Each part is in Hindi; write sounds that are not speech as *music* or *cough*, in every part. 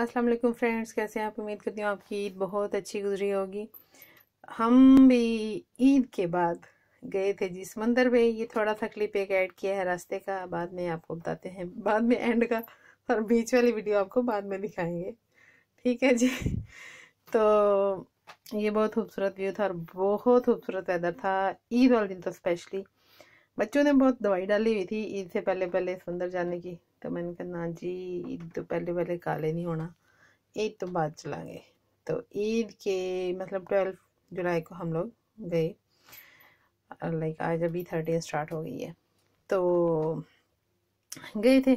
अस्सलाम वालेकुम फ्रेंड्स कैसे हैं आप उम्मीद करती हूँ आपकी ईद बहुत अच्छी गुजरी होगी हम भी ईद के बाद गए थे जी मंदिर में ये थोड़ा सा क्लिप एक ऐड किया है रास्ते का बाद में आपको बताते हैं बाद में एंड का और बीच वाली वीडियो आपको बाद में दिखाएंगे ठीक है जी तो ये बहुत खूबसूरत व्यू था और बहुत खूबसूरत वेदर था ईद वाले दिन तो स्पेशली बच्चों ने बहुत दवाई डाली हुई थी ईद से पहले पहले समंदर जाने की तो मैंने कहा ना जी ईद तो पहले पहले काले नहीं होना ईद तो बाद चलाएंगे तो ईद के मतलब ट्वेल्व जुलाई को हम लोग गए लाइक आज अभी ईयर स्टार्ट हो गई है तो गए थे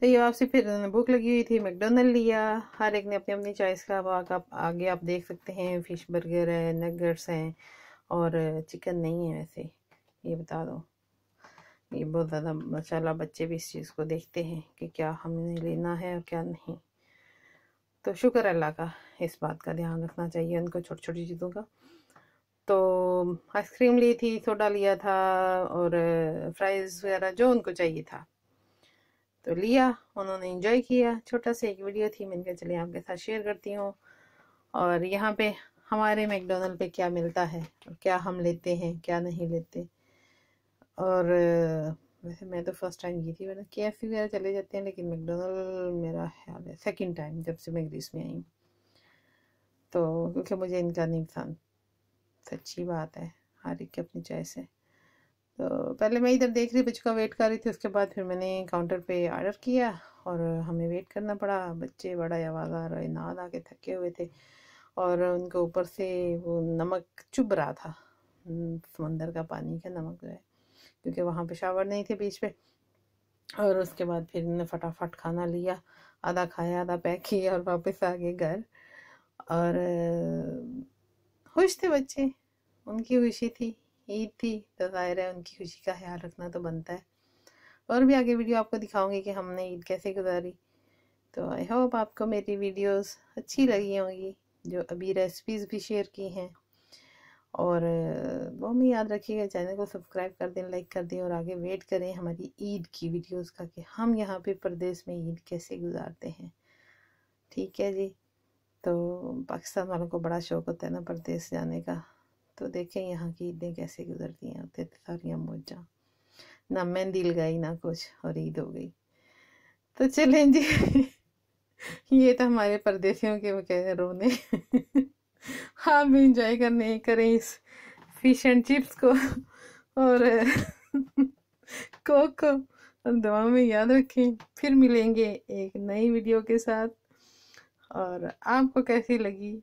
तो ये वापसी फिर भूख लगी हुई थी मैकडोनल्ड लिया हर एक ने अपनी अपनी चॉइस का वाक आप आगे आप देख सकते हैं फ़िश बर्गर है नगर्स हैं और चिकन नहीं है वैसे ये बता दो ये बहुत ज़्यादा मशाला बच्चे भी इस चीज़ को देखते हैं कि क्या हमने लेना है और क्या नहीं तो शुक्र अल्लाह का इस बात का ध्यान रखना चाहिए उनको छोटी छोटी चीज़ों का तो आइसक्रीम ली थी सोडा लिया था और फ्राइज़ वगैरह जो उनको चाहिए था तो लिया उन्होंने इंजॉय किया छोटा सा एक वीडियो थी मैंने कहा चलिए आपके साथ शेयर करती हूँ और यहाँ पे हमारे मैकडोनल्ड पे क्या मिलता है और क्या हम लेते हैं क्या नहीं लेते और वैसे मैं तो फर्स्ट टाइम गई थी मतलब के एफ सी वगैरह चले जाते हैं लेकिन मैकडोनल्ड मेरा ख्याल है सेकेंड टाइम जब से मैं ग्रीस में आई तो क्योंकि मुझे इनका नहीं पसंद सच्ची बात है हर एक की अपनी चॉइस है तो पहले मैं इधर देख रही बच्चों का वेट कर रही थी उसके बाद फिर मैंने काउंटर पे ऑर्डर किया और हमें वेट करना पड़ा बच्चे बड़ा आवाज़ आ रहा आके थके हुए थे और उनके ऊपर से वो नमक चुभ रहा था समंदर का पानी का नमक जो है क्योंकि वहाँ पे शावर नहीं थे बीच में और उसके बाद फिर ने फटाफट खाना लिया आधा खाया आधा पैक किया और वापस आ गए घर और खुश थे बच्चे उनकी खुशी थी ईद थी तो ज़ाहिर है उनकी खुशी का ख्याल रखना तो बनता है और भी आगे वीडियो आपको दिखाऊंगी कि हमने ईद कैसे गुजारी तो आई होप आपको मेरी वीडियोस अच्छी लगी होंगी जो अभी रेसिपीज़ भी शेयर की हैं और वो हमें याद रखिएगा चैनल को सब्सक्राइब कर दें लाइक कर दें और आगे वेट करें हमारी ईद की वीडियोस का कि हम यहाँ पे प्रदेश में ईद कैसे गुजारते हैं ठीक है जी तो पाकिस्तान वालों को बड़ा शौक होता है ना प्रदेश जाने का तो देखें यहाँ की ईदें कैसे गुजरती हैं तो सारियाँ मौजा ना मेहंदी लगाई ना कुछ और ईद हो गई तो चलें जी *laughs* ये तो हमारे परदेसियों के रोने *laughs* हम इंजॉय करने करें इस फिश एंड चिप्स को और कोक को दवा में याद रखें फिर मिलेंगे एक नई वीडियो के साथ और आपको कैसी लगी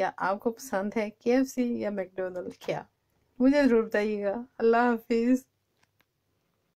या आपको पसंद है के या मैकडोनल्ड क्या मुझे ज़रूर बताइएगा अल्लाह हाफिज़